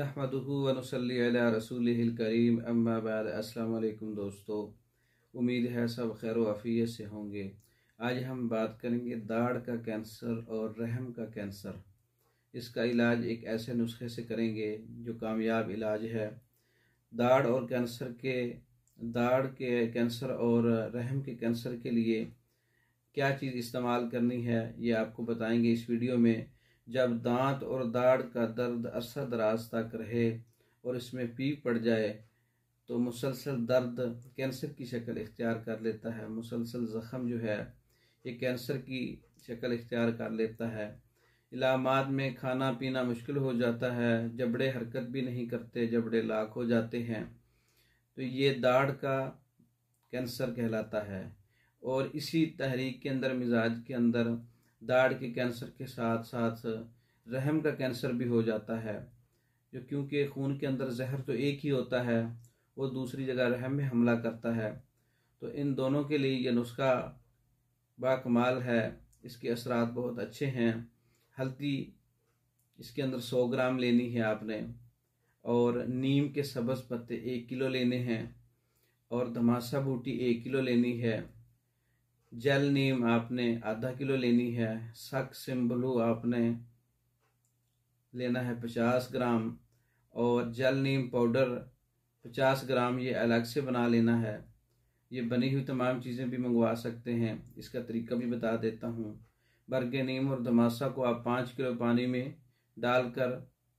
नहमदनसली रसूल करीम वालेकुम दोस्तों उम्मीद है सब खैर वफ़ीत से होंगे आज हम बात करेंगे दाढ़ का कैंसर और रहम का कैंसर इसका इलाज एक ऐसे नुस्खे से करेंगे जो कामयाब इलाज है दाढ़ और कैंसर के दाढ़ के कैंसर और रहम के कैंसर के लिए क्या चीज़ इस्तेमाल करनी है ये आपको बताएंगे इस वीडियो में जब दांत और दाढ़ का दर्द असर दराज तक रहे और इसमें पी पड़ जाए तो मुसलसल दर्द कैंसर की शक्ल इख्तियार कर लेता है मुसलसल ज़ख़म जो है ये कैंसर की शक्ल इख्तियार कर लेता है इलामात में खाना पीना मुश्किल हो जाता है जबड़े हरकत भी नहीं करते जबड़े लाख हो जाते हैं तो ये दाढ़ का कैंसर कहलाता है और इसी तहरीक के अंदर मिजाज के अंदर दाढ़ के कैंसर के साथ साथ रहम का कैंसर भी हो जाता है जो क्योंकि खून के अंदर जहर तो एक ही होता है वो दूसरी जगह रहम में हमला करता है तो इन दोनों के लिए यह नुस्खा बाकमाल है इसके असरात बहुत अच्छे हैं हल्दी इसके अंदर सौ ग्राम लेनी है आपने और नीम के सब्ज़ पत्ते एक किलो लेने हैं और धमाशा बूटी एक किलो लेनी है जेल नीम आपने आधा किलो लेनी है सक सिम्बलू आपने लेना है पचास ग्राम और जेल नीम पाउडर पचास ग्राम ये अलग से बना लेना है ये बनी हुई तमाम चीज़ें भी मंगवा सकते हैं इसका तरीका भी बता देता हूँ बरगे नीम और दमासा को आप पाँच किलो पानी में डालकर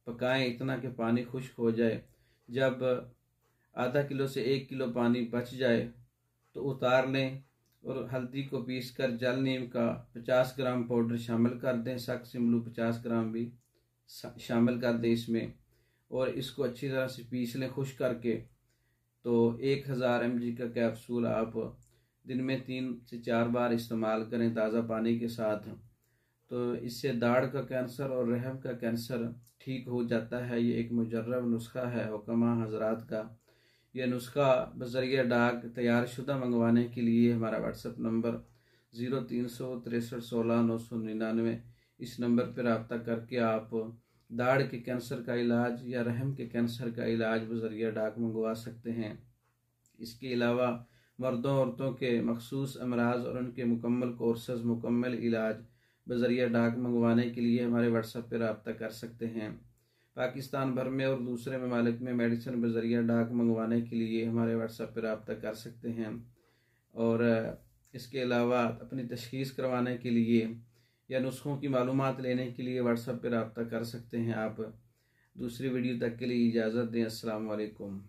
पकाएं इतना कि पानी खुश्क हो जाए जब आधा किलो से एक किलो पानी बच जाए तो उतार लें और हल्दी को पीस कर जल नीम का 50 ग्राम पाउडर शामिल कर दें सख्त सिमलू 50 ग्राम भी शामिल कर दें इसमें और इसको अच्छी तरह से पीस लें खुश करके तो एक हज़ार एम का कैप्सूल आप दिन में तीन से चार बार इस्तेमाल करें ताज़ा पानी के साथ तो इससे दाढ़ का कैंसर और रहम का कैंसर ठीक हो जाता है ये एक मुजर्रब नुस्खा है हुक्मा हजरात का यह नुस्खा बजरिया डाक तैयार शुदा मंगवाने के लिए हमारा व्हाट्सएप नंबर ज़ीरो तीन सौ तिरसठ सोलह नौ सौ निन्यानवे इस नंबर पर रबता करके आप दाढ़ के कैंसर का इलाज या रहम के कैंसर का इलाज बजरिया डाक मंगवा सकते हैं इसके अलावा मर्दों औरतों के मखसूस अमराज और उनके मुकम्मल कोर्सेज मुकम्मल इलाज बजरिया डाक मंगवाने के लिए हमारे व्हाट्सएप पर रबता कर सकते हैं पाकिस्तान भर में और दूसरे ममालिक में मेडिसिन बजरिया डाक मंगवाने के लिए हमारे व्हाट्सएप पर रबता कर सकते हैं और इसके अलावा अपनी तशखीस करवाने के लिए या नुस्खों की मालूम लेने के लिए व्हाट्सएप पर रबता कर सकते हैं आप दूसरी वीडियो तक के लिए इजाज़त दें असलकम